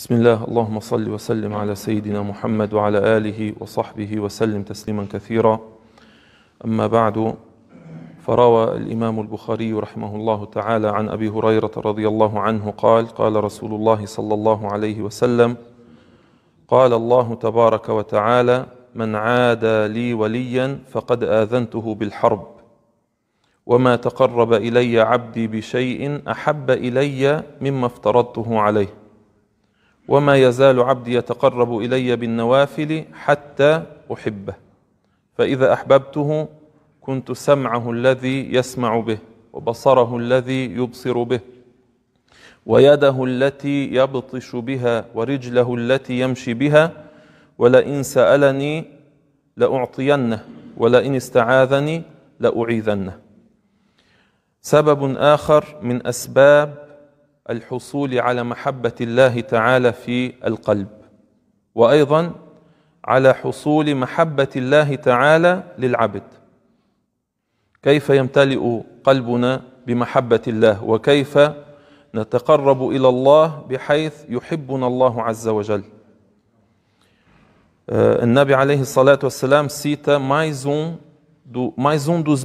بسم الله اللهم صل وسلم على سيدنا محمد وعلى آله وصحبه وسلم تسليما كثيرا أما بعد فروى الإمام البخاري رحمه الله تعالى عن أبي هريرة رضي الله عنه قال قال رسول الله صلى الله عليه وسلم قال الله تبارك وتعالى من عادى لي وليا فقد آذنته بالحرب وما تقرب إلي عبدي بشيء أحب إلي مما افترضته عليه وما يزال عبدي يتقرب الي بالنوافل حتى احبه فاذا احببته كنت سمعه الذي يسمع به وبصره الذي يبصر به ويده التي يبطش بها ورجله التي يمشي بها ولئن سالني لاعطينه ولئن استعاذني لاعيذنه سبب اخر من اسباب الحصول على محبه الله تعالى في القلب وايضا على حصول محبه الله تعالى للعبد كيف يمتلئ قلبنا بمحبه الله وكيف نتقرب الى الله بحيث يحبنا الله عز وجل آه، النبي عليه الصلاه والسلام سيتا مايزون دو مايزون دو